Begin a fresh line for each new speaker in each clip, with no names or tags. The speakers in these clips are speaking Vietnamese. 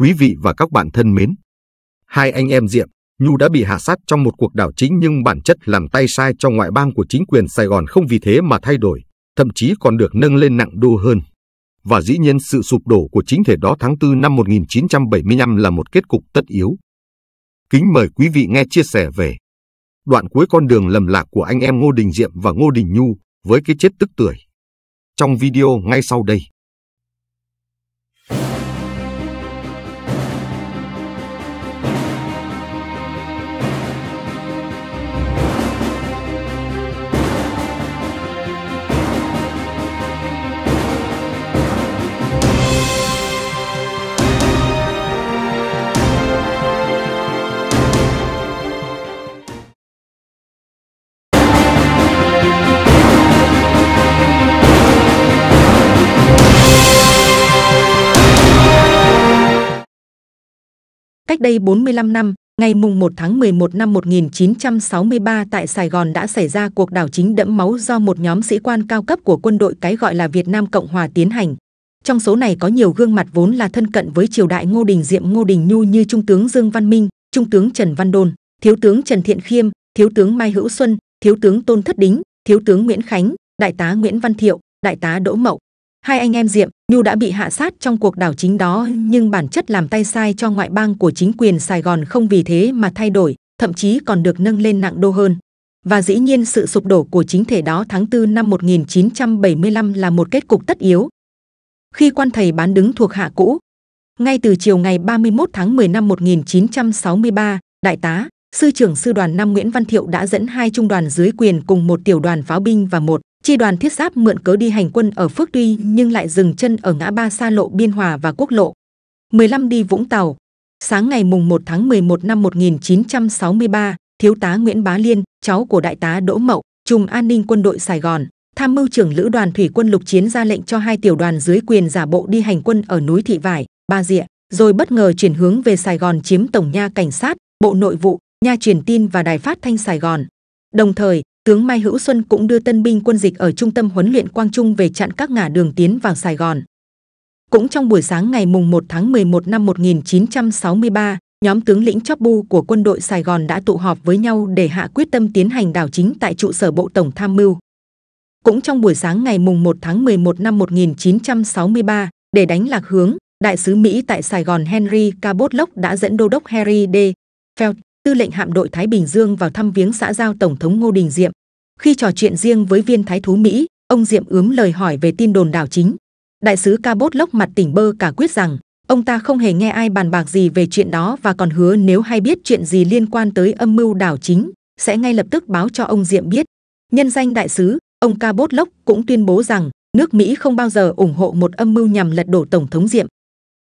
Quý vị và các bạn thân mến, hai anh em Diệm, Nhu đã bị hạ sát trong một cuộc đảo chính nhưng bản chất làm tay sai trong ngoại bang của chính quyền Sài Gòn không vì thế mà thay đổi, thậm chí còn được nâng lên nặng đô hơn. Và dĩ nhiên sự sụp đổ của chính thể đó tháng 4 năm 1975 là một kết cục tất yếu. Kính mời quý vị nghe chia sẻ về đoạn cuối con đường lầm lạc của anh em Ngô Đình Diệm và Ngô Đình Nhu với cái chết tức tuổi Trong video ngay sau đây. Cách đây 45 năm, ngày mùng 1 tháng 11 năm 1963 tại Sài Gòn đã xảy ra cuộc đảo chính đẫm máu do một nhóm sĩ quan cao cấp của quân đội cái gọi là Việt Nam Cộng Hòa tiến hành. Trong số này có nhiều gương mặt vốn là thân cận với triều đại Ngô Đình Diệm Ngô Đình Nhu như Trung tướng Dương Văn Minh, Trung tướng Trần Văn Đôn, Thiếu tướng Trần Thiện Khiêm, Thiếu tướng Mai Hữu Xuân, Thiếu tướng Tôn Thất Đính, Thiếu tướng Nguyễn Khánh, Đại tá Nguyễn Văn Thiệu, Đại tá Đỗ Mậu hai anh em diệm nhu đã bị hạ sát trong cuộc đảo chính đó nhưng bản chất làm tay sai cho ngoại bang của chính quyền sài gòn không vì thế mà thay đổi thậm chí còn được nâng lên nặng đô hơn và dĩ nhiên sự sụp đổ của chính thể đó tháng 4 năm 1975 là một kết cục tất yếu. Khi quan thầy bán đứng thuộc hạ cũ, ngay từ chiều ngày 31 tháng 10 năm 1963, đại tá, sư trưởng sư đoàn năm Nguyễn Văn Thiệu đã dẫn hai trung đoàn dưới quyền cùng một tiểu đoàn pháo binh và một Chi đoàn thiết giáp mượn cớ đi hành quân ở Phước Tuy nhưng lại dừng chân ở ngã ba xa lộ Biên Hòa và Quốc lộ 15 đi Vũng Tàu. Sáng ngày mùng 1 tháng 11 năm 1963, Thiếu tá Nguyễn Bá Liên, cháu của Đại tá Đỗ Mậu, Trùm An ninh quân đội Sài Gòn, tham mưu trưởng lữ đoàn thủy quân lục chiến ra lệnh cho hai tiểu đoàn dưới quyền giả bộ đi hành quân ở núi Thị Vải, Ba Dịa, rồi bất ngờ chuyển hướng về Sài Gòn chiếm tổng nha cảnh sát, bộ nội vụ, nha truyền tin và đài phát thanh Sài Gòn. Đồng thời, tướng Mai Hữu Xuân cũng đưa tân binh quân dịch ở trung tâm huấn luyện Quang Trung về chặn các ngả đường tiến vào Sài Gòn. Cũng trong buổi sáng ngày mùng 1 tháng 11 năm 1963, nhóm tướng lĩnh chóp bu của quân đội Sài Gòn đã tụ họp với nhau để hạ quyết tâm tiến hành đảo chính tại trụ sở Bộ Tổng Tham mưu. Cũng trong buổi sáng ngày mùng 1 tháng 11 năm 1963, để đánh lạc hướng, đại sứ Mỹ tại Sài Gòn Henry Cabot Locke đã dẫn đô đốc Harry D. Felt tư lệnh hạm đội Thái Bình Dương vào thăm viếng xã giao Tổng thống Ngô Đình Diệm. Khi trò chuyện riêng với viên thái thú Mỹ, ông Diệm ướm lời hỏi về tin đồn đảo chính. Đại sứ Cabot lốc mặt tỉnh bơ cả quyết rằng ông ta không hề nghe ai bàn bạc gì về chuyện đó và còn hứa nếu hay biết chuyện gì liên quan tới âm mưu đảo chính sẽ ngay lập tức báo cho ông Diệm biết. Nhân danh đại sứ, ông Cabot lốc cũng tuyên bố rằng nước Mỹ không bao giờ ủng hộ một âm mưu nhằm lật đổ Tổng thống Diệm.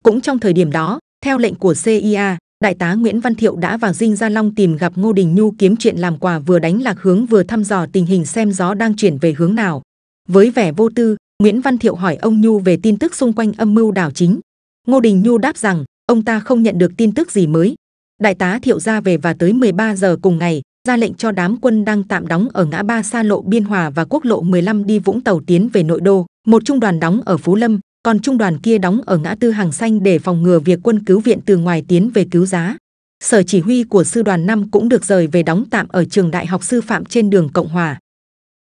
Cũng trong thời điểm đó, theo lệnh của CIA, đại tá Nguyễn Văn Thiệu đã vào Dinh Gia Long tìm gặp Ngô Đình Nhu kiếm chuyện làm quà vừa đánh lạc hướng vừa thăm dò tình hình xem gió đang chuyển về hướng nào. Với vẻ vô tư, Nguyễn Văn Thiệu hỏi ông Nhu về tin tức xung quanh âm mưu đảo chính. Ngô Đình Nhu đáp rằng ông ta không nhận được tin tức gì mới. Đại tá Thiệu ra về và tới 13 giờ cùng ngày, ra lệnh cho đám quân đang tạm đóng ở ngã ba xa lộ Biên Hòa và quốc lộ 15 đi Vũng Tàu tiến về nội đô. Một trung đoàn đóng ở Phú Lâm, còn trung đoàn kia đóng ở ngã tư hàng xanh để phòng ngừa việc quân cứu viện từ ngoài tiến về cứu giá. Sở chỉ huy của sư đoàn 5 cũng được rời về đóng tạm ở trường đại học sư phạm trên đường Cộng Hòa.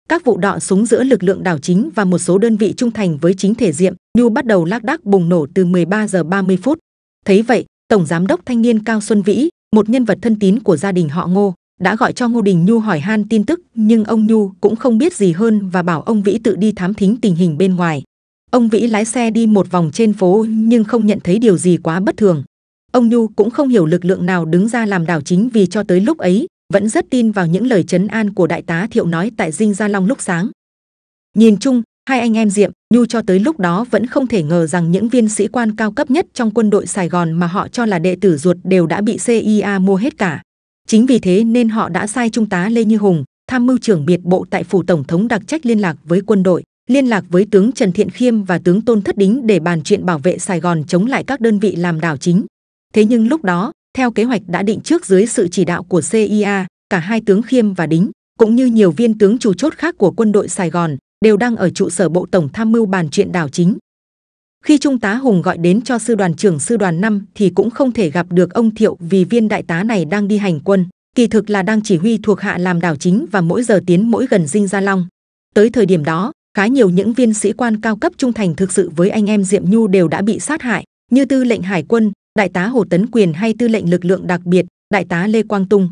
Các vụ đọ súng giữa lực lượng đảo chính và một số đơn vị trung thành với chính thể diệm, Nhu bắt đầu lác đác bùng nổ từ 13 giờ 30 phút. Thấy vậy, Tổng Giám đốc Thanh niên Cao Xuân Vĩ, một nhân vật thân tín của gia đình họ Ngô, đã gọi cho Ngô Đình Nhu hỏi han tin tức nhưng ông Nhu cũng không biết gì hơn và bảo ông Vĩ tự đi thám thính tình hình bên ngoài. Ông Vĩ lái xe đi một vòng trên phố nhưng không nhận thấy điều gì quá bất thường. Ông Nhu cũng không hiểu lực lượng nào đứng ra làm đảo chính vì cho tới lúc ấy vẫn rất tin vào những lời chấn an của đại tá Thiệu nói tại Dinh Gia Long lúc sáng. Nhìn chung, hai anh em Diệm, Nhu cho tới lúc đó vẫn không thể ngờ rằng những viên sĩ quan cao cấp nhất trong quân đội Sài Gòn mà họ cho là đệ tử ruột đều đã bị CIA mua hết cả. Chính vì thế nên họ đã sai Trung tá Lê Như Hùng, tham mưu trưởng biệt bộ tại Phủ Tổng thống đặc trách liên lạc với quân đội liên lạc với tướng Trần Thiện Khiêm và tướng Tôn Thất Đính để bàn chuyện bảo vệ Sài Gòn chống lại các đơn vị làm đảo chính. Thế nhưng lúc đó, theo kế hoạch đã định trước dưới sự chỉ đạo của CIA, cả hai tướng Khiêm và Đính, cũng như nhiều viên tướng chủ chốt khác của quân đội Sài Gòn, đều đang ở trụ sở Bộ Tổng Tham mưu bàn chuyện đảo chính. Khi Trung tá Hùng gọi đến cho sư đoàn trưởng sư đoàn 5 thì cũng không thể gặp được ông Thiệu vì viên đại tá này đang đi hành quân, kỳ thực là đang chỉ huy thuộc hạ làm đảo chính và mỗi giờ tiến mỗi gần Dinh Gia Long. Tới thời điểm đó, khá nhiều những viên sĩ quan cao cấp trung thành thực sự với anh em Diệm Nhu đều đã bị sát hại, như tư lệnh hải quân, đại tá Hồ Tấn Quyền hay tư lệnh lực lượng đặc biệt, đại tá Lê Quang Tung.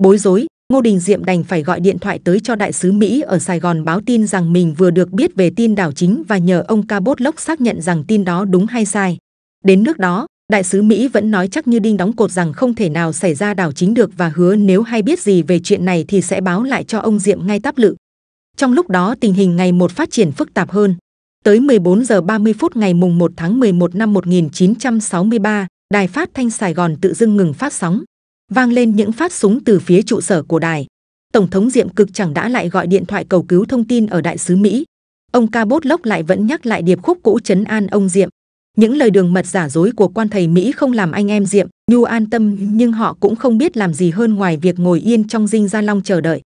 Bối rối, Ngô Đình Diệm đành phải gọi điện thoại tới cho đại sứ Mỹ ở Sài Gòn báo tin rằng mình vừa được biết về tin đảo chính và nhờ ông Cabot Bốt Lốc xác nhận rằng tin đó đúng hay sai. Đến nước đó, đại sứ Mỹ vẫn nói chắc như đinh đóng cột rằng không thể nào xảy ra đảo chính được và hứa nếu hay biết gì về chuyện này thì sẽ báo lại cho ông Diệm ngay tắp lự. Trong lúc đó tình hình ngày một phát triển phức tạp hơn. Tới 14 giờ 30 phút ngày mùng 1 tháng 11 năm 1963, đài phát thanh Sài Gòn tự dưng ngừng phát sóng, vang lên những phát súng từ phía trụ sở của đài. Tổng thống Diệm Cực chẳng đã lại gọi điện thoại cầu cứu thông tin ở đại sứ Mỹ. Ông Cabot Bốt Lốc lại vẫn nhắc lại điệp khúc cũ chấn an ông Diệm. Những lời đường mật giả dối của quan thầy Mỹ không làm anh em Diệm, Nhu an tâm nhưng họ cũng không biết làm gì hơn ngoài việc ngồi yên trong dinh gia long chờ đợi.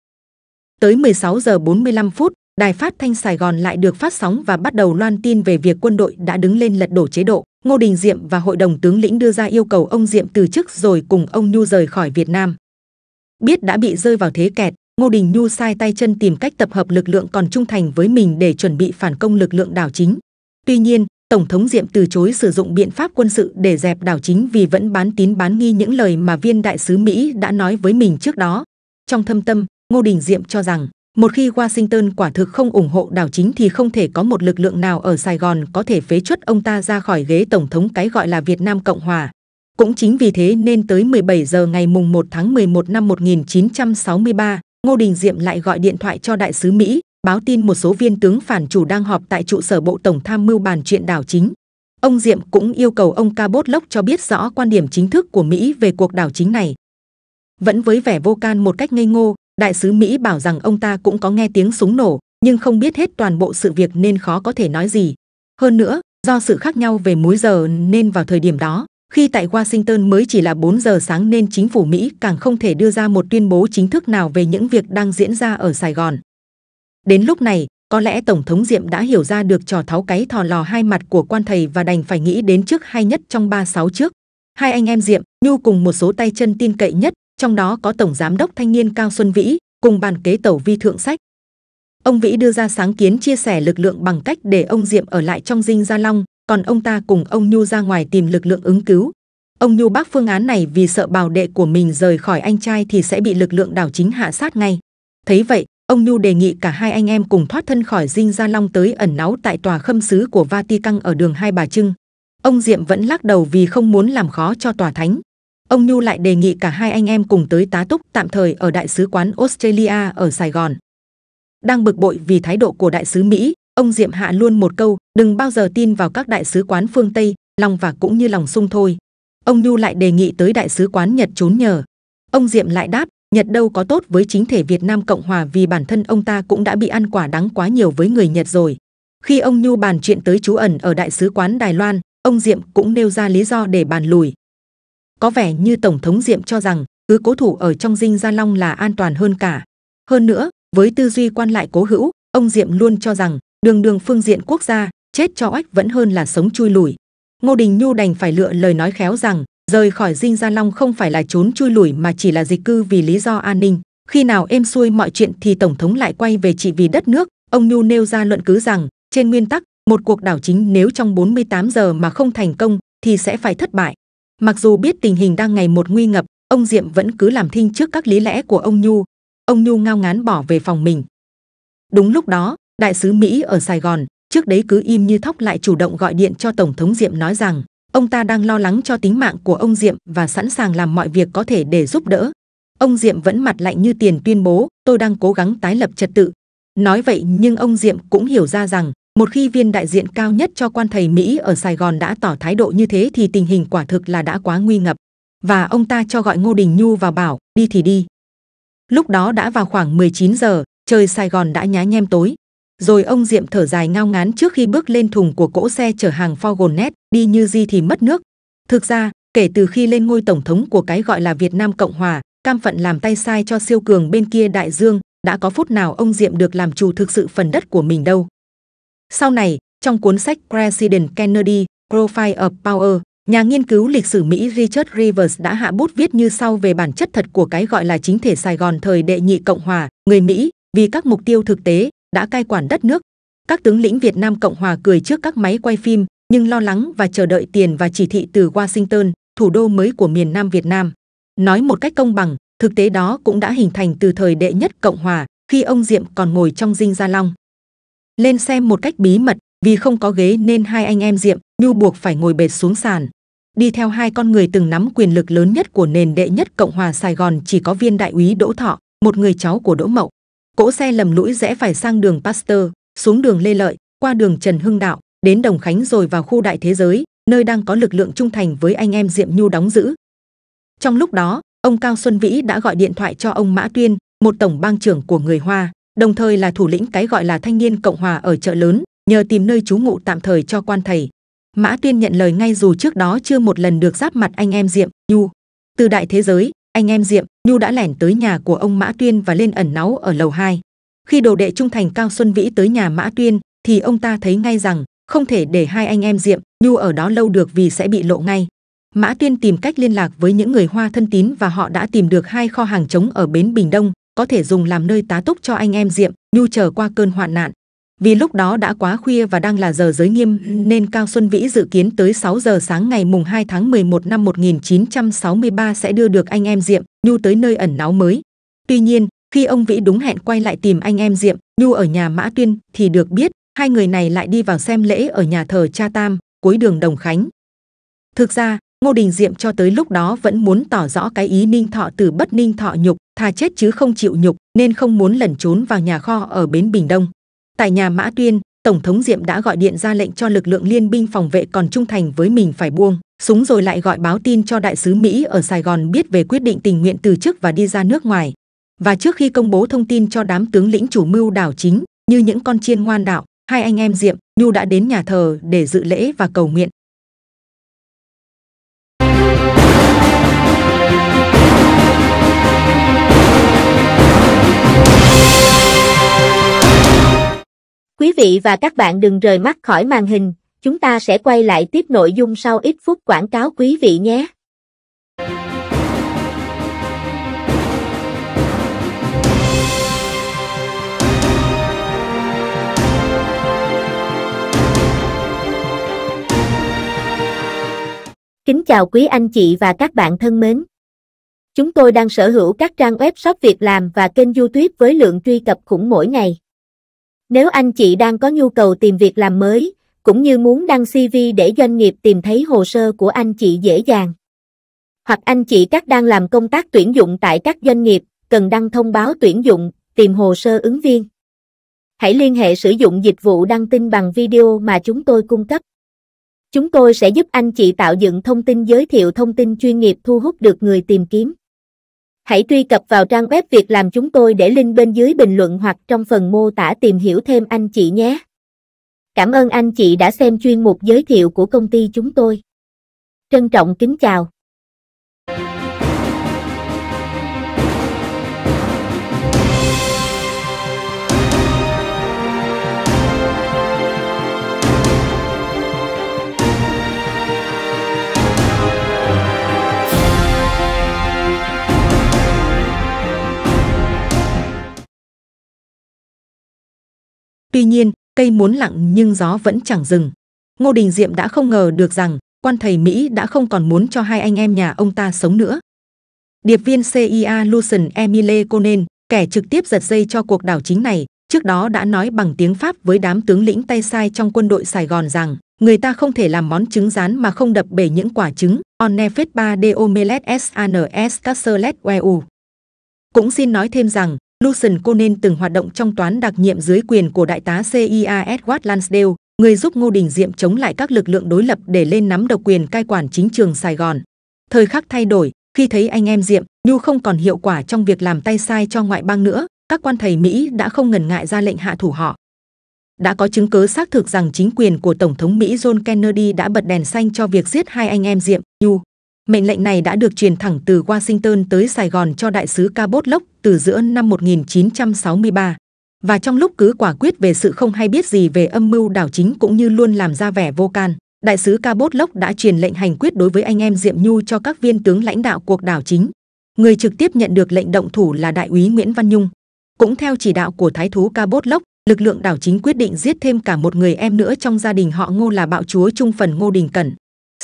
Tới 16 giờ 45 phút, Đài Phát thanh Sài Gòn lại được phát sóng và bắt đầu loan tin về việc quân đội đã đứng lên lật đổ chế độ. Ngô Đình Diệm và hội đồng tướng lĩnh đưa ra yêu cầu ông Diệm từ chức rồi cùng ông Nhu rời khỏi Việt Nam. Biết đã bị rơi vào thế kẹt, Ngô Đình Nhu sai tay chân tìm cách tập hợp lực lượng còn trung thành với mình để chuẩn bị phản công lực lượng đảo chính. Tuy nhiên, Tổng thống Diệm từ chối sử dụng biện pháp quân sự để dẹp đảo chính vì vẫn bán tín bán nghi những lời mà viên đại sứ Mỹ đã nói với mình trước đó. Trong thâm tâm, Ngô Đình Diệm cho rằng một khi Washington quả thực không ủng hộ đảo chính thì không thể có một lực lượng nào ở Sài Gòn có thể phế chuất ông ta ra khỏi ghế tổng thống cái gọi là Việt Nam Cộng Hòa. Cũng chính vì thế nên tới 17 giờ ngày mùng 1 tháng 11 năm 1963, Ngô Đình Diệm lại gọi điện thoại cho đại sứ Mỹ, báo tin một số viên tướng phản chủ đang họp tại trụ sở Bộ Tổng tham mưu bàn chuyện đảo chính. Ông Diệm cũng yêu cầu ông Cabot Lock cho biết rõ quan điểm chính thức của Mỹ về cuộc đảo chính này. Vẫn với vẻ vô can một cách ngây ngô, đại sứ mỹ bảo rằng ông ta cũng có nghe tiếng súng nổ nhưng không biết hết toàn bộ sự việc nên khó có thể nói gì hơn nữa do sự khác nhau về múi giờ nên vào thời điểm đó khi tại Washington mới chỉ là 4 giờ sáng nên chính phủ Mỹ càng không thể đưa ra một tuyên bố chính thức nào về những việc đang diễn ra ở Sài Gòn. Đến lúc này, có lẽ Tổng thống Diệm đã hiểu ra được trò tháo cái thò lò hai mặt của quan thầy và đành phải nghĩ đến trước hay nhất trong ba sáu trước. Hai anh em Diệm, Nhu cùng một số tay chân tin cậy nhất trong đó có tổng giám đốc thanh niên cao xuân vĩ cùng bàn kế tẩu vi thượng sách ông vĩ đưa ra sáng kiến chia sẻ lực lượng bằng cách để ông diệm ở lại trong dinh gia long còn ông ta cùng ông nhu ra ngoài tìm lực lượng ứng cứu ông nhu bác phương án này vì sợ bào đệ của mình rời khỏi anh trai thì sẽ bị lực lượng đảo chính hạ sát ngay thấy vậy ông nhu đề nghị cả hai anh em cùng thoát thân khỏi dinh gia long tới ẩn náu tại tòa khâm sứ của vatican ở đường hai bà trưng ông diệm vẫn lắc đầu vì không muốn làm khó cho tòa thánh Ông Nhu lại đề nghị cả hai anh em cùng tới tá túc tạm thời ở Đại sứ quán Australia ở Sài Gòn. Đang bực bội vì thái độ của Đại sứ Mỹ, ông Diệm Hạ luôn một câu, đừng bao giờ tin vào các đại sứ quán phương Tây, lòng và cũng như lòng sung thôi. Ông Nhu lại đề nghị tới Đại sứ quán Nhật trốn nhờ. Ông Diệm lại đáp, Nhật đâu có tốt với chính thể Việt Nam Cộng Hòa vì bản thân ông ta cũng đã bị ăn quả đắng quá nhiều với người Nhật rồi. Khi ông Nhu bàn chuyện tới chú ẩn ở Đại sứ quán Đài Loan, ông Diệm cũng nêu ra lý do để bàn lùi có vẻ như tổng thống Diệm cho rằng cứ cố thủ ở trong dinh Gia Long là an toàn hơn cả. Hơn nữa, với tư duy quan lại cố hữu, ông Diệm luôn cho rằng đường đường phương diện quốc gia chết cho oách vẫn hơn là sống chui lủi. Ngô Đình Nhu đành phải lựa lời nói khéo rằng rời khỏi dinh Gia Long không phải là trốn chui lủi mà chỉ là dịch cư vì lý do an ninh. Khi nào êm xuôi mọi chuyện thì tổng thống lại quay về trị vì đất nước. Ông Nhu nêu ra luận cứ rằng trên nguyên tắc một cuộc đảo chính nếu trong 48 giờ mà không thành công thì sẽ phải thất bại. Mặc dù biết tình hình đang ngày một nguy ngập, ông Diệm vẫn cứ làm thinh trước các lý lẽ của ông Nhu. Ông Nhu ngao ngán bỏ về phòng mình. Đúng lúc đó, đại sứ Mỹ ở Sài Gòn, trước đấy cứ im như thóc lại chủ động gọi điện cho Tổng thống Diệm nói rằng ông ta đang lo lắng cho tính mạng của ông Diệm và sẵn sàng làm mọi việc có thể để giúp đỡ. Ông Diệm vẫn mặt lạnh như tiền tuyên bố tôi đang cố gắng tái lập trật tự. Nói vậy nhưng ông Diệm cũng hiểu ra rằng một khi viên đại diện cao nhất cho quan thầy Mỹ ở Sài Gòn đã tỏ thái độ như thế thì tình hình quả thực là đã quá nguy ngập. Và ông ta cho gọi Ngô Đình Nhu vào bảo, đi thì đi. Lúc đó đã vào khoảng 19 giờ, trời Sài Gòn đã nhá nhem tối. Rồi ông Diệm thở dài ngao ngán trước khi bước lên thùng của cỗ xe chở hàng Forgonet, đi như gì thì mất nước. Thực ra, kể từ khi lên ngôi tổng thống của cái gọi là Việt Nam Cộng Hòa, cam phận làm tay sai cho siêu cường bên kia đại dương, đã có phút nào ông Diệm được làm chủ thực sự phần đất của mình đâu. Sau này, trong cuốn sách President Kennedy, Profile of Power, nhà nghiên cứu lịch sử Mỹ Richard Rivers đã hạ bút viết như sau về bản chất thật của cái gọi là chính thể Sài Gòn thời đệ nhị Cộng Hòa, người Mỹ, vì các mục tiêu thực tế, đã cai quản đất nước. Các tướng lĩnh Việt Nam Cộng Hòa cười trước các máy quay phim, nhưng lo lắng và chờ đợi tiền và chỉ thị từ Washington, thủ đô mới của miền Nam Việt Nam. Nói một cách công bằng, thực tế đó cũng đã hình thành từ thời đệ nhất Cộng Hòa, khi ông Diệm còn ngồi trong dinh Gia Long lên xem một cách bí mật vì không có ghế nên hai anh em diệm nhu buộc phải ngồi bệt xuống sàn đi theo hai con người từng nắm quyền lực lớn nhất của nền đệ nhất cộng hòa sài gòn chỉ có viên đại úy đỗ thọ một người cháu của đỗ mậu cỗ xe lầm lũi rẽ phải sang đường pasteur xuống đường lê lợi qua đường trần hưng đạo đến đồng khánh rồi vào khu đại thế giới nơi đang có lực lượng trung thành với anh em diệm nhu đóng giữ trong lúc đó ông cao xuân vĩ đã gọi điện thoại cho ông mã tuyên một tổng bang trưởng của người hoa đồng thời là thủ lĩnh cái gọi là thanh niên cộng hòa ở chợ lớn nhờ tìm nơi trú ngụ tạm thời cho quan thầy mã tuyên nhận lời ngay dù trước đó chưa một lần được giáp mặt anh em diệm nhu từ đại thế giới anh em diệm nhu đã lẻn tới nhà của ông mã tuyên và lên ẩn náu ở lầu 2. khi đồ đệ trung thành cao xuân vĩ tới nhà mã tuyên thì ông ta thấy ngay rằng không thể để hai anh em diệm nhu ở đó lâu được vì sẽ bị lộ ngay mã tuyên tìm cách liên lạc với những người hoa thân tín và họ đã tìm được hai kho hàng trống ở bến bình đông có thể dùng làm nơi tá túc cho anh em Diệm, Nhu chờ qua cơn hoạn nạn. Vì lúc đó đã quá khuya và đang là giờ giới nghiêm nên Cao Xuân Vĩ dự kiến tới 6 giờ sáng ngày mùng 2 tháng 11 năm 1963 sẽ đưa được anh em Diệm, Nhu tới nơi ẩn náu mới. Tuy nhiên, khi ông Vĩ đúng hẹn quay lại tìm anh em Diệm, Nhu ở nhà Mã Tuyên thì được biết hai người này lại đi vào xem lễ ở nhà thờ Cha Tam, cuối đường Đồng Khánh. Thực ra, Ngô Đình Diệm cho tới lúc đó vẫn muốn tỏ rõ cái ý Ninh Thọ từ bất Ninh Thọ nhục, thà chết chứ không chịu nhục, nên không muốn lẩn trốn vào nhà kho ở bến Bình Đông. Tại nhà Mã Tuyên, Tổng thống Diệm đã gọi điện ra lệnh cho lực lượng liên binh phòng vệ còn trung thành với mình phải buông súng rồi lại gọi báo tin cho đại sứ Mỹ ở Sài Gòn biết về quyết định tình nguyện từ chức và đi ra nước ngoài. Và trước khi công bố thông tin cho đám tướng lĩnh chủ mưu đảo chính, như những con chiên ngoan đạo, hai anh em Diệm, Nhu đã đến nhà thờ để dự lễ và cầu nguyện,
Quý vị và các bạn đừng rời mắt khỏi màn hình, chúng ta sẽ quay lại tiếp nội dung sau ít phút quảng cáo quý vị nhé. Kính chào quý anh chị và các bạn thân mến. Chúng tôi đang sở hữu các trang web shop việc làm và kênh YouTube với lượng truy cập khủng mỗi ngày. Nếu anh chị đang có nhu cầu tìm việc làm mới, cũng như muốn đăng CV để doanh nghiệp tìm thấy hồ sơ của anh chị dễ dàng. Hoặc anh chị các đang làm công tác tuyển dụng tại các doanh nghiệp, cần đăng thông báo tuyển dụng, tìm hồ sơ ứng viên. Hãy liên hệ sử dụng dịch vụ đăng tin bằng video mà chúng tôi cung cấp. Chúng tôi sẽ giúp anh chị tạo dựng thông tin giới thiệu thông tin chuyên nghiệp thu hút được người tìm kiếm. Hãy truy cập vào trang web việc làm chúng tôi để link bên dưới bình luận hoặc trong phần mô tả tìm hiểu thêm anh chị nhé. Cảm ơn anh chị đã xem chuyên mục giới thiệu của công ty chúng tôi. Trân trọng kính chào.
Tuy nhiên, cây muốn lặng nhưng gió vẫn chẳng dừng. Ngô Đình Diệm đã không ngờ được rằng quan thầy Mỹ đã không còn muốn cho hai anh em nhà ông ta sống nữa. Điệp viên CIA Lucien Emile Conan, kẻ trực tiếp giật dây cho cuộc đảo chính này, trước đó đã nói bằng tiếng Pháp với đám tướng lĩnh tay sai trong quân đội Sài Gòn rằng người ta không thể làm món trứng rán mà không đập bể những quả trứng. On ne de omelette sans casserole. Cũng xin nói thêm rằng Lucien Conen từng hoạt động trong toán đặc nhiệm dưới quyền của đại tá CIA Edward Lansdale, người giúp Ngô Đình Diệm chống lại các lực lượng đối lập để lên nắm độc quyền cai quản chính trường Sài Gòn. Thời khắc thay đổi, khi thấy anh em Diệm, Nhu không còn hiệu quả trong việc làm tay sai cho ngoại bang nữa, các quan thầy Mỹ đã không ngần ngại ra lệnh hạ thủ họ. Đã có chứng cứ xác thực rằng chính quyền của Tổng thống Mỹ John Kennedy đã bật đèn xanh cho việc giết hai anh em Diệm, Nhu. Mệnh lệnh này đã được truyền thẳng từ Washington tới Sài Gòn cho đại sứ Cabot lock từ giữa năm 1963. Và trong lúc cứ quả quyết về sự không hay biết gì về âm mưu đảo chính cũng như luôn làm ra vẻ vô can, đại sứ Cabot lock đã truyền lệnh hành quyết đối với anh em Diệm Nhu cho các viên tướng lãnh đạo cuộc đảo chính. Người trực tiếp nhận được lệnh động thủ là đại úy Nguyễn Văn Nhung. Cũng theo chỉ đạo của thái thú Cabot lock lực lượng đảo chính quyết định giết thêm cả một người em nữa trong gia đình họ Ngô là bạo chúa trung phần Ngô Đình Cẩn.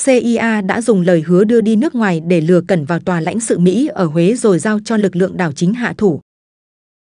CIA đã dùng lời hứa đưa đi nước ngoài để lừa Cẩn vào tòa lãnh sự Mỹ ở Huế rồi giao cho lực lượng đảo chính hạ thủ.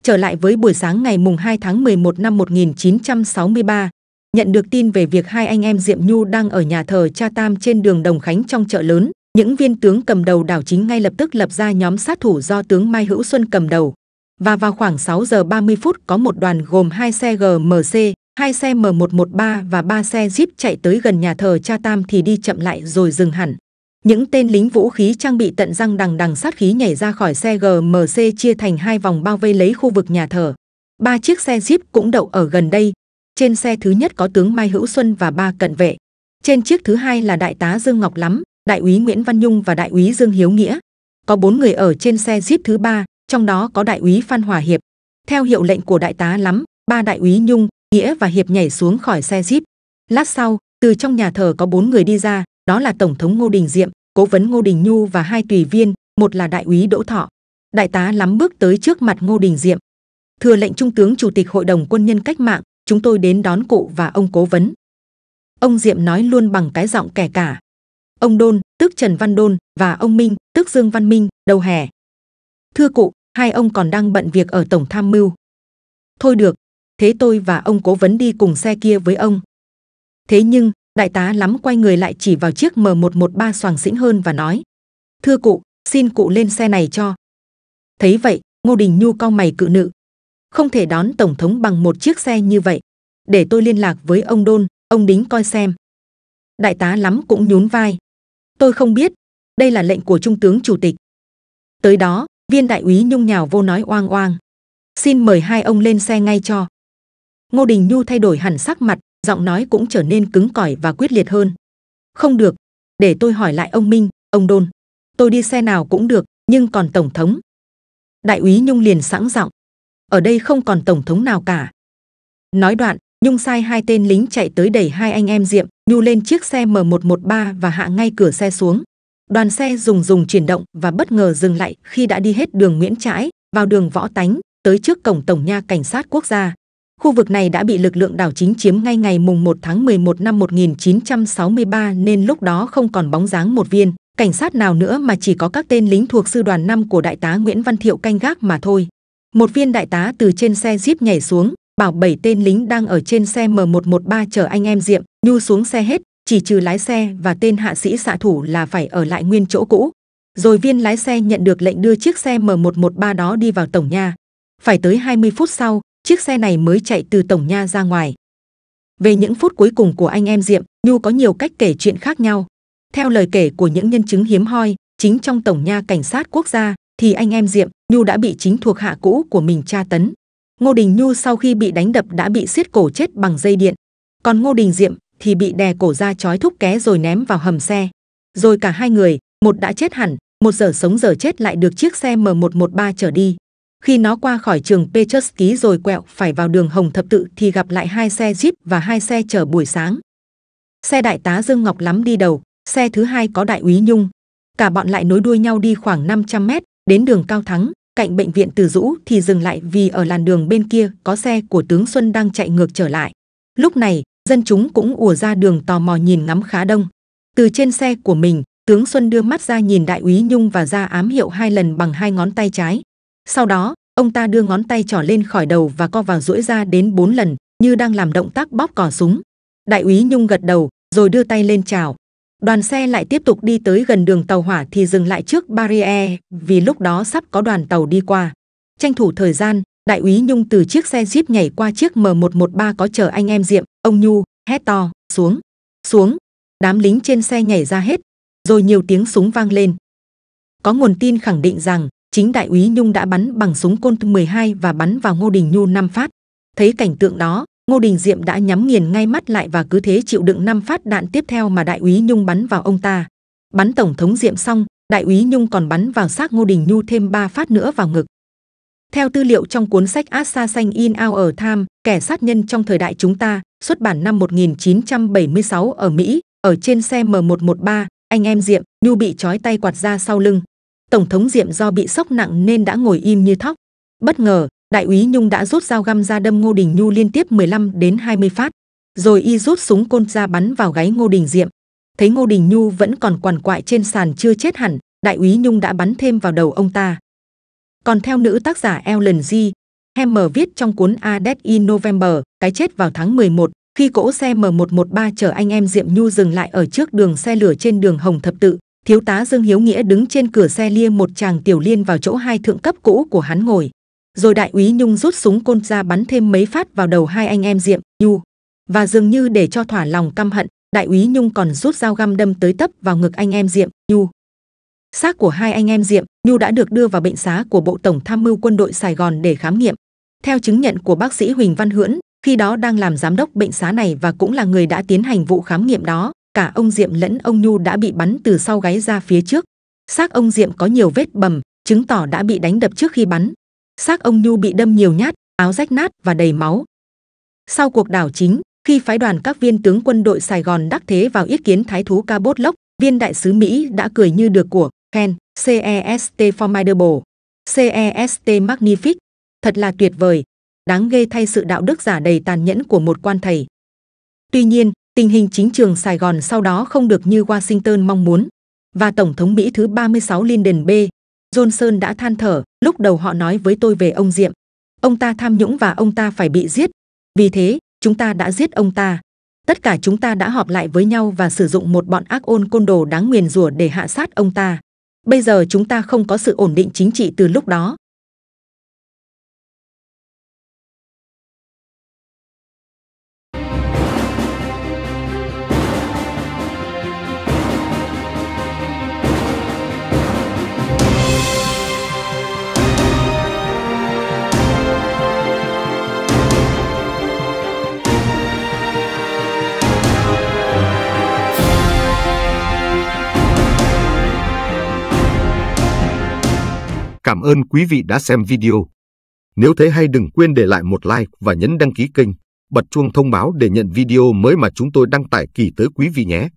Trở lại với buổi sáng ngày mùng 2 tháng 11 năm 1963, nhận được tin về việc hai anh em Diệm Nhu đang ở nhà thờ Cha Tam trên đường Đồng Khánh trong chợ lớn, những viên tướng cầm đầu đảo chính ngay lập tức lập ra nhóm sát thủ do tướng Mai Hữu Xuân cầm đầu. Và vào khoảng 6 giờ 30 phút có một đoàn gồm hai xe GMC hai xe M113 và ba xe Jeep chạy tới gần nhà thờ cha Tam thì đi chậm lại rồi dừng hẳn. Những tên lính vũ khí trang bị tận răng đằng đằng sát khí nhảy ra khỏi xe GMC chia thành hai vòng bao vây lấy khu vực nhà thờ. Ba chiếc xe Jeep cũng đậu ở gần đây. Trên xe thứ nhất có tướng Mai Hữu Xuân và ba cận vệ. Trên chiếc thứ hai là đại tá Dương Ngọc Lắm, đại úy Nguyễn Văn Nhung và đại úy Dương Hiếu Nghĩa. Có bốn người ở trên xe Jeep thứ ba, trong đó có đại úy Phan Hòa Hiệp. Theo hiệu lệnh của đại tá Lắm, ba đại úy Nhung, nghĩa và hiệp nhảy xuống khỏi xe jeep lát sau từ trong nhà thờ có bốn người đi ra đó là tổng thống ngô đình diệm cố vấn ngô đình nhu và hai tùy viên một là đại úy đỗ thọ đại tá lắm bước tới trước mặt ngô đình diệm thừa lệnh trung tướng chủ tịch hội đồng quân nhân cách mạng chúng tôi đến đón cụ và ông cố vấn ông diệm nói luôn bằng cái giọng kẻ cả ông đôn tức trần văn đôn và ông minh tức dương văn minh đầu hè thưa cụ hai ông còn đang bận việc ở tổng tham mưu thôi được thế tôi và ông cố vấn đi cùng xe kia với ông. Thế nhưng, đại tá lắm quay người lại chỉ vào chiếc M113 soàng xĩnh hơn và nói, thưa cụ, xin cụ lên xe này cho. Thấy vậy, Ngô Đình Nhu cau mày cự nữ. Không thể đón Tổng thống bằng một chiếc xe như vậy. Để tôi liên lạc với ông Đôn, ông đính coi xem. Đại tá lắm cũng nhún vai. Tôi không biết, đây là lệnh của Trung tướng Chủ tịch. Tới đó, viên đại úy nhung nhào vô nói oang oang. Xin mời hai ông lên xe ngay cho. Ngô Đình Nhu thay đổi hẳn sắc mặt, giọng nói cũng trở nên cứng cỏi và quyết liệt hơn. Không được, để tôi hỏi lại ông Minh, ông Đôn. Tôi đi xe nào cũng được, nhưng còn tổng thống. Đại úy Nhung liền sẵn giọng. Ở đây không còn tổng thống nào cả. Nói đoạn, Nhung sai hai tên lính chạy tới đẩy hai anh em Diệm, Nhu lên chiếc xe M113 và hạ ngay cửa xe xuống. Đoàn xe dùng dùng chuyển động và bất ngờ dừng lại khi đã đi hết đường Nguyễn Trãi, vào đường Võ Tánh, tới trước cổng Tổng nha Cảnh sát Quốc gia. Khu vực này đã bị lực lượng đảo chính chiếm ngay ngày mùng 1 tháng 11 năm 1963 nên lúc đó không còn bóng dáng một viên cảnh sát nào nữa mà chỉ có các tên lính thuộc sư đoàn 5 của đại tá Nguyễn Văn Thiệu canh gác mà thôi. Một viên đại tá từ trên xe Jeep nhảy xuống, bảo bảy tên lính đang ở trên xe M113 chờ anh em Diệm, Nhu xuống xe hết, chỉ trừ lái xe và tên hạ sĩ xạ thủ là phải ở lại nguyên chỗ cũ. Rồi viên lái xe nhận được lệnh đưa chiếc xe M113 đó đi vào tổng nhà. Phải tới 20 phút sau, chiếc xe này mới chạy từ tổng nha ra ngoài. Về những phút cuối cùng của anh em Diệm, Nhu có nhiều cách kể chuyện khác nhau. Theo lời kể của những nhân chứng hiếm hoi, chính trong tổng nha cảnh sát quốc gia, thì anh em Diệm, Nhu đã bị chính thuộc hạ cũ của mình tra tấn. Ngô Đình Nhu sau khi bị đánh đập đã bị siết cổ chết bằng dây điện. Còn Ngô Đình Diệm thì bị đè cổ ra chói thúc ké rồi ném vào hầm xe. Rồi cả hai người, một đã chết hẳn, một giờ sống giờ chết lại được chiếc xe M113 trở đi. Khi nó qua khỏi trường Pecherski rồi quẹo phải vào đường Hồng Thập Tự thì gặp lại hai xe Jeep và hai xe chở buổi sáng. Xe đại tá Dương Ngọc Lắm đi đầu, xe thứ hai có đại úy Nhung. Cả bọn lại nối đuôi nhau đi khoảng 500 mét, đến đường Cao Thắng, cạnh bệnh viện Từ Dũ thì dừng lại vì ở làn đường bên kia có xe của tướng Xuân đang chạy ngược trở lại. Lúc này, dân chúng cũng ùa ra đường tò mò nhìn ngắm khá đông. Từ trên xe của mình, tướng Xuân đưa mắt ra nhìn đại úy Nhung và ra ám hiệu hai lần bằng hai ngón tay trái. Sau đó, ông ta đưa ngón tay trỏ lên khỏi đầu và co vào duỗi ra đến bốn lần, như đang làm động tác bóp cò súng. Đại úy Nhung gật đầu, rồi đưa tay lên chào. Đoàn xe lại tiếp tục đi tới gần đường tàu hỏa thì dừng lại trước barrier vì lúc đó sắp có đoàn tàu đi qua. Tranh thủ thời gian, đại úy Nhung từ chiếc xe jeep nhảy qua chiếc M113 có chờ anh em Diệm, ông Nhu, hét to, xuống, xuống. Đám lính trên xe nhảy ra hết, rồi nhiều tiếng súng vang lên. Có nguồn tin khẳng định rằng chính đại úy Nhung đã bắn bằng súng côn 12 và bắn vào Ngô Đình Nhu 5 phát. Thấy cảnh tượng đó, Ngô Đình Diệm đã nhắm nghiền ngay mắt lại và cứ thế chịu đựng 5 phát đạn tiếp theo mà đại úy Nhung bắn vào ông ta. Bắn tổng thống Diệm xong, đại úy Nhung còn bắn vào xác Ngô Đình Nhu thêm 3 phát nữa vào ngực. Theo tư liệu trong cuốn sách Assassin in Our Time, kẻ sát nhân trong thời đại chúng ta, xuất bản năm 1976 ở Mỹ, ở trên xe M113, anh em Diệm, Nhu bị trói tay quạt ra sau lưng, tổng thống diệm do bị sốc nặng nên đã ngồi im như thóc bất ngờ đại úy nhung đã rút dao găm ra đâm ngô đình nhu liên tiếp 15 đến 20 phát rồi y rút súng côn ra bắn vào gáy ngô đình diệm thấy ngô đình nhu vẫn còn quằn quại trên sàn chưa chết hẳn đại úy nhung đã bắn thêm vào đầu ông ta còn theo nữ tác giả Ellen G. Hammer viết trong cuốn A Dead in November, cái chết vào tháng 11, khi cỗ xe M113 chở anh em Diệm Nhu dừng lại ở trước đường xe lửa trên đường Hồng Thập Tự, thiếu tá Dương Hiếu Nghĩa đứng trên cửa xe lia một chàng tiểu liên vào chỗ hai thượng cấp cũ của hắn ngồi. Rồi đại úy Nhung rút súng côn ra bắn thêm mấy phát vào đầu hai anh em Diệm, Nhu. Và dường như để cho thỏa lòng căm hận, đại úy Nhung còn rút dao găm đâm tới tấp vào ngực anh em Diệm, Nhu. Xác của hai anh em Diệm, Nhu đã được đưa vào bệnh xá của Bộ Tổng Tham mưu Quân đội Sài Gòn để khám nghiệm. Theo chứng nhận của bác sĩ Huỳnh Văn Hưỡn, khi đó đang làm giám đốc bệnh xá này và cũng là người đã tiến hành vụ khám nghiệm đó, cả ông Diệm lẫn ông Nhu đã bị bắn từ sau gáy ra phía trước. Xác ông Diệm có nhiều vết bầm, chứng tỏ đã bị đánh đập trước khi bắn. Xác ông Nhu bị đâm nhiều nhát, áo rách nát và đầy máu. Sau cuộc đảo chính, khi phái đoàn các viên tướng quân đội Sài Gòn đắc thế vào yết kiến Thái thú Ca Bốt Lốc, viên đại sứ Mỹ đã cười như được của, khen CEST Formidable, CEST Magnific, thật là tuyệt vời, đáng ghê thay sự đạo đức giả đầy tàn nhẫn của một quan thầy. Tuy nhiên, tình hình chính trường Sài Gòn sau đó không được như Washington mong muốn. Và Tổng thống Mỹ thứ 36 Lyndon B. Johnson đã than thở, lúc đầu họ nói với tôi về ông Diệm. Ông ta tham nhũng và ông ta phải bị giết. Vì thế, chúng ta đã giết ông ta. Tất cả chúng ta đã họp lại với nhau và sử dụng một bọn ác ôn côn đồ đáng nguyền rủa để hạ sát ông ta. Bây giờ chúng ta không có sự ổn định chính trị từ lúc đó, Cảm ơn quý vị đã xem video. Nếu thấy hay đừng quên để lại một like và nhấn đăng ký kênh, bật chuông thông báo để nhận video mới mà chúng tôi đăng tải kỳ tới quý vị nhé.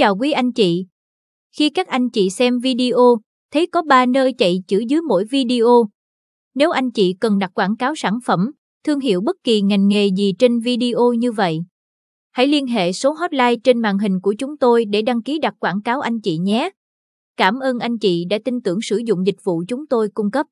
chào quý anh chị. Khi các anh chị xem video, thấy có ba nơi chạy chữ dưới mỗi video. Nếu anh chị cần đặt quảng cáo sản phẩm, thương hiệu bất kỳ ngành nghề gì trên video như vậy, hãy liên hệ số hotline trên màn hình của chúng tôi để đăng ký đặt quảng cáo anh chị nhé. Cảm ơn anh chị đã tin tưởng sử dụng dịch vụ chúng tôi cung cấp.